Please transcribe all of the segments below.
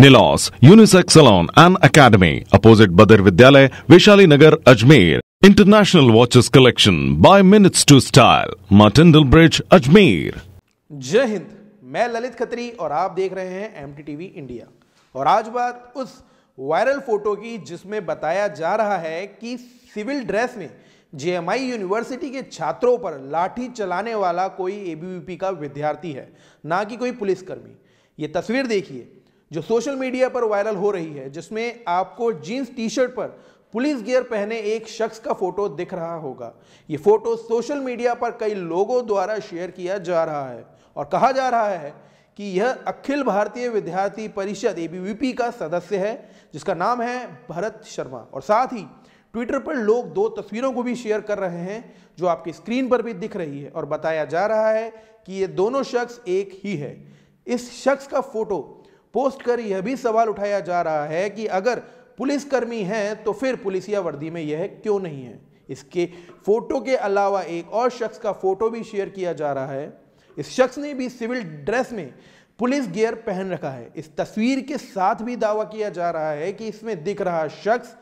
निलॉस unisex salon and academy opposite बदर विद्यालय Vaishali Nagar Ajmer international watches collection by minutes to style Martindale bridge Ajmer जय हिंद मैं ललित खत्री और आप देख रहे हैं एम इंडिया और आज बात उस वायरल फोटो की जिसमें बताया जा रहा है कि सिविल ड्रेस में जेएमआई यूनिवर्सिटी के छात्रों पर लाठी चलाने वाला कोई एबीवीपी का विद्यार्थी है ना कि कोई पुलिसकर्मी ये तस्वीर देखिए जो सोशल मीडिया पर वायरल हो रही है जिसमें आपको जीन्स टी शर्ट पर पुलिस गियर पहने एक शख्स का फोटो दिख रहा होगा ये फोटो सोशल मीडिया पर कई लोगों द्वारा शेयर किया जा रहा है और कहा जा रहा है कि यह अखिल भारतीय विद्यार्थी परिषद एबीवीपी का सदस्य है जिसका नाम है भरत शर्मा और साथ ही ट्विटर पर लोग दो तस्वीरों को भी शेयर कर रहे हैं जो आपकी स्क्रीन पर भी दिख रही है और बताया जा रहा है कि ये दोनों शख्स एक ही है इस शख्स का फोटो पोस्ट कर यह भी सवाल उठाया जा रहा है कि अगर पुलिसकर्मी हैं तो फिर पुलिसिया वर्दी में यह क्यों नहीं है इसके फोटो के अलावा एक और शख्स का फोटो भी शेयर किया जा रहा है इस शख्स ने भी सिविल ड्रेस में पुलिस गियर पहन रखा है इस तस्वीर के साथ भी दावा किया जा रहा है कि इसमें दिख रहा शख्स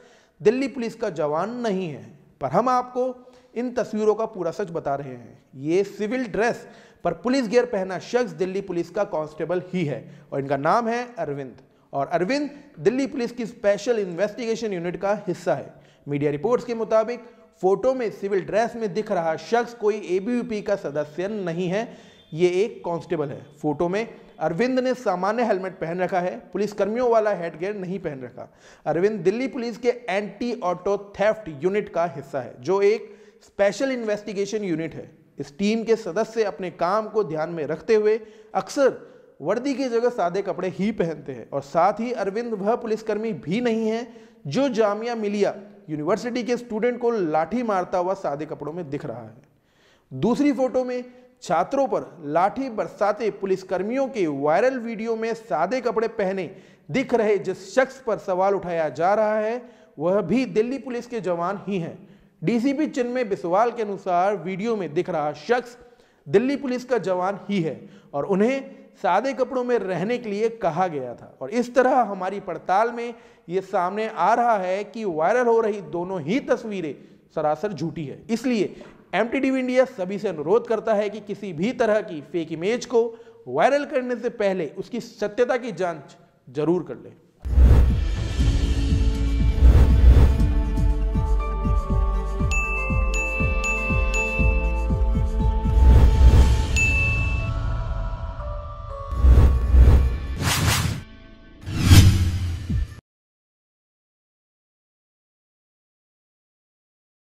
दिल्ली पुलिस का जवान नहीं है पर हम आपको इन तस्वीरों का पूरा सच बता रहे हैं ये सिविल ड्रेस पर पुलिस गियर पहना शख्स दिल्ली पुलिस का कांस्टेबल ही है और इनका नाम है अरविंद और अरविंद दिल्ली पुलिस की स्पेशल इन्वेस्टिगेशन यूनिट का हिस्सा है मीडिया रिपोर्ट्स के मुताबिक फोटो में सिविल ड्रेस में दिख रहा शख्स कोई एबीवीपी का सदस्य नहीं है ये एक कांस्टेबल है फोटो में अरविंद ने सामान्य हेलमेट पहन रखा है पुलिसकर्मियों वाला हेडगेयर नहीं पहन रखा अरविंद दिल्ली पुलिस के एंटी ऑटो थेफ्ट यूनिट का हिस्सा है जो एक स्पेशल इन्वेस्टिगेशन यूनिट है इस टीम के सदस्य अपने काम को ध्यान में रखते हुए अक्सर वर्दी की जगह सादे कपड़े ही पहनते हैं और साथ ही अरविंद वह पुलिसकर्मी भी नहीं है जो जामिया मिलिया यूनिवर्सिटी के स्टूडेंट को लाठी मारता हुआ सादे कपड़ों में दिख रहा है दूसरी फोटो में छात्रों पर लाठी बरसाते पुलिसकर्मियों के वायरल वीडियो में सादे कपड़े पहने दिख रहे जिस शख्स पर सवाल उठाया जा रहा है वह भी दिल्ली पुलिस के जवान ही हैं डीसीपी चिन्मय बिस्वाल के अनुसार वीडियो में दिख रहा शख्स दिल्ली पुलिस का जवान ही है और उन्हें सादे कपड़ों में रहने के लिए कहा गया था और इस तरह हमारी पड़ताल में ये सामने आ रहा है कि वायरल हो रही दोनों ही तस्वीरें सरासर झूठी है इसलिए एम इंडिया सभी से अनुरोध करता है कि किसी भी तरह की फेक इमेज को वायरल करने से पहले उसकी सत्यता की जांच जरूर कर लें